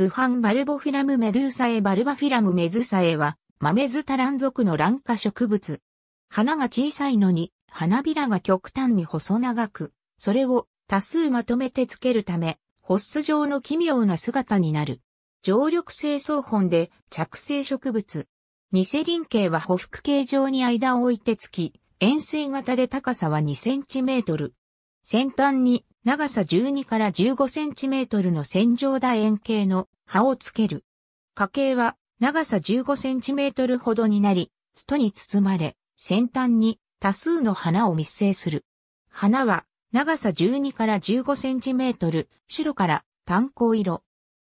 ズファン・バルボフィラム・メドゥーサエ・バルバフィラム・メズサエは、マメズタラン属の卵化植物。花が小さいのに、花びらが極端に細長く、それを多数まとめてつけるため、ホッス状の奇妙な姿になる。常緑性草本で着生植物。ニセリン系は補服形状に間を置いてつき、円錐型で高さは2センチメートル。先端に長さ12から15センチメートルの線状楕円形の葉をつける。花茎は長さ15センチメートルほどになり、ツトに包まれ、先端に多数の花を密生する。花は長さ12から15センチメートル、白から単光色。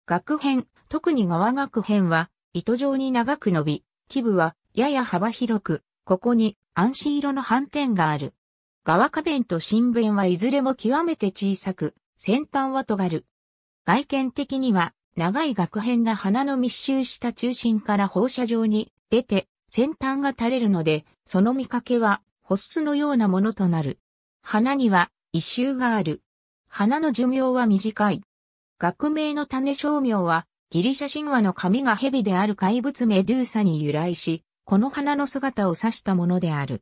学編、特に側学編は糸状に長く伸び、基部はやや幅広く、ここに暗視色の斑点がある。側花弁と新弁はいずれも極めて小さく、先端は尖る。外見的には、長い額片が花の密集した中心から放射状に出て、先端が垂れるので、その見かけは、ホッスのようなものとなる。花には、異臭がある。花の寿命は短い。学名の種商名は、ギリシャ神話の神が蛇である怪物メドゥーサに由来し、この花の姿を指したものである。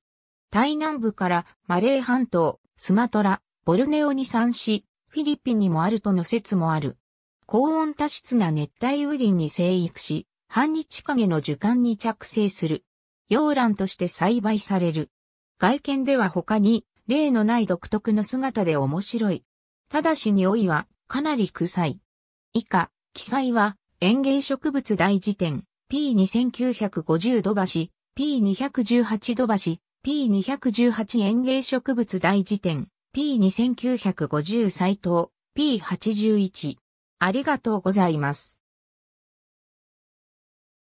台南部からマレー半島、スマトラ、ボルネオに産し、フィリピンにもあるとの説もある。高温多湿な熱帯雨林に生育し、半日陰の樹幹に着生する。洋蘭として栽培される。外見では他に、例のない独特の姿で面白い。ただし匂いは、かなり臭い。以下、記載は、園芸植物大辞典、P2950 度橋、P218 度橋、P218 園芸植物大辞典、P2950 斎藤、P81。ありがとうございます。